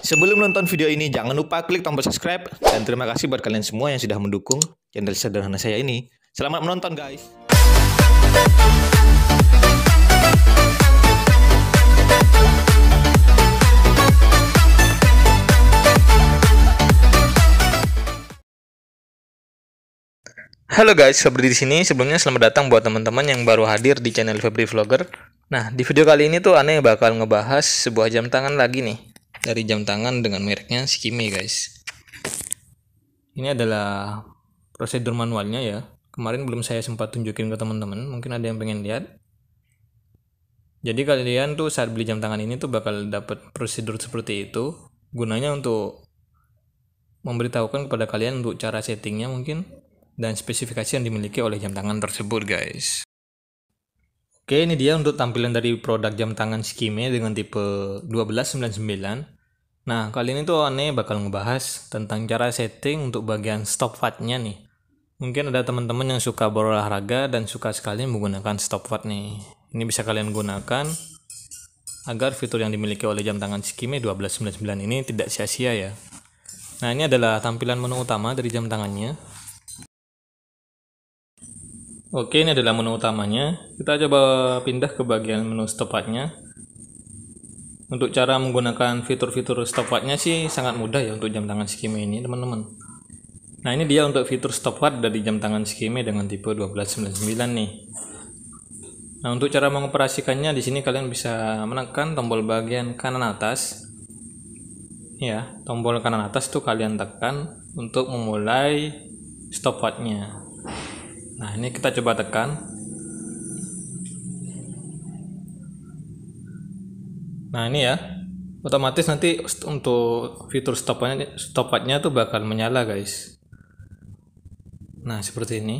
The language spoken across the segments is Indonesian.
Sebelum nonton video ini, jangan lupa klik tombol subscribe. Dan terima kasih buat kalian semua yang sudah mendukung channel sederhana saya ini. Selamat menonton guys! Halo guys, seperti di sini sebelumnya selamat datang buat teman-teman yang baru hadir di channel Febri Vlogger. Nah, di video kali ini tuh aneh bakal ngebahas sebuah jam tangan lagi nih dari jam tangan dengan mereknya Shikimi guys ini adalah prosedur manualnya ya kemarin belum saya sempat tunjukin ke teman-teman mungkin ada yang pengen lihat jadi kalian tuh saat beli jam tangan ini tuh bakal dapat prosedur seperti itu gunanya untuk memberitahukan kepada kalian untuk cara settingnya mungkin dan spesifikasi yang dimiliki oleh jam tangan tersebut guys Oke, ini dia untuk tampilan dari produk jam tangan Shikime dengan tipe 1299. Nah, kali ini tuh aneh bakal ngebahas tentang cara setting untuk bagian stopwatch-nya nih. Mungkin ada teman-teman yang suka berolahraga dan suka sekali menggunakan stopwatch nih. Ini bisa kalian gunakan agar fitur yang dimiliki oleh jam tangan Shikime 1299 ini tidak sia-sia ya. Nah, ini adalah tampilan menu utama dari jam tangannya. Oke, ini adalah menu utamanya. Kita coba pindah ke bagian menu stopwatchnya. Untuk cara menggunakan fitur-fitur stopwatchnya sih sangat mudah ya untuk jam tangan Shikime ini, teman-teman. Nah, ini dia untuk fitur stopwatch dari jam tangan Shikime dengan tipe 1299 nih. Nah, untuk cara mengoperasikannya di sini kalian bisa menekan tombol bagian kanan atas. Ya, tombol kanan atas tuh kalian tekan untuk memulai stopwatchnya Nah, ini kita coba tekan. Nah, ini ya. Otomatis nanti untuk fitur stopatnya stopatnya tuh bakal menyala, guys. Nah, seperti ini.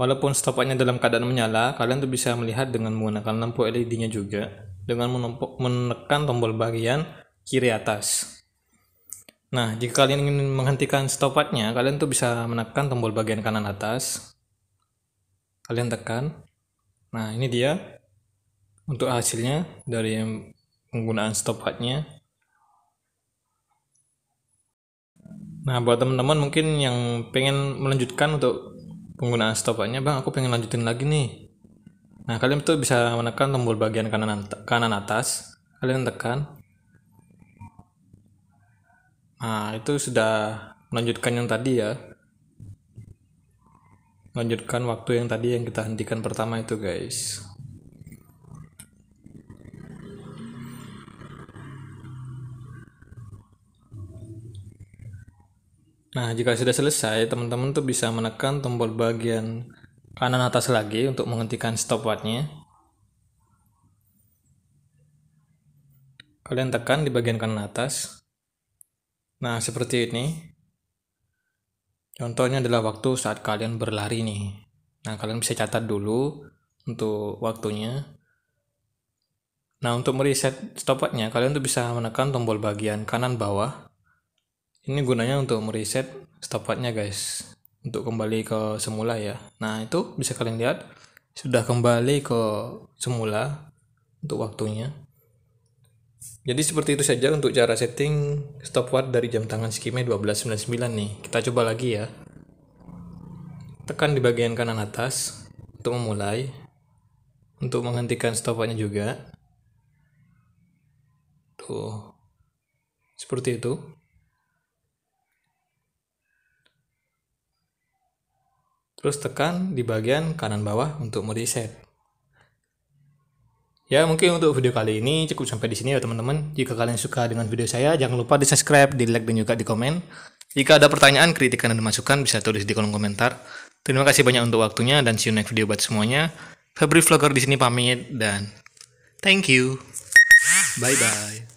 Walaupun stopatnya dalam keadaan menyala, kalian tuh bisa melihat dengan menggunakan lampu LED-nya juga dengan menekan tombol bagian kiri atas. Nah, jika kalian ingin menghentikan stopatnya, kalian tuh bisa menekan tombol bagian kanan atas. Kalian tekan. Nah, ini dia untuk hasilnya dari penggunaan stopatnya. Nah, buat teman-teman mungkin yang pengen melanjutkan untuk penggunaan stopatnya, Bang, aku pengen lanjutin lagi nih. Nah, kalian tuh bisa menekan tombol bagian kanan kanan atas. Kalian tekan. Nah, itu sudah melanjutkan yang tadi ya. melanjutkan waktu yang tadi yang kita hentikan pertama itu, guys. Nah, jika sudah selesai, teman-teman tuh bisa menekan tombol bagian kanan atas lagi untuk menghentikan stopwatchnya. Kalian tekan di bagian kanan atas. Nah, seperti ini. Contohnya adalah waktu saat kalian berlari nih. Nah, kalian bisa catat dulu untuk waktunya. Nah, untuk mereset stopwatchnya, kalian tuh bisa menekan tombol bagian kanan bawah. Ini gunanya untuk mereset stopwatchnya, guys untuk kembali ke semula ya. Nah, itu bisa kalian lihat sudah kembali ke semula untuk waktunya. Jadi seperti itu saja untuk cara setting stopwatch dari jam tangan Skime 1299 nih. Kita coba lagi ya. Tekan di bagian kanan atas untuk memulai. Untuk menghentikan stopwatchnya juga. Tuh. Seperti itu. Terus tekan di bagian kanan bawah untuk mereset. Ya mungkin untuk video kali ini cukup sampai di sini ya teman-teman. Jika kalian suka dengan video saya jangan lupa di subscribe, di like dan juga di komen. Jika ada pertanyaan, kritikan dan masukan bisa tulis di kolom komentar. Terima kasih banyak untuk waktunya dan see you next video buat semuanya. Febri Vlogger di sini pamit dan thank you. Bye bye.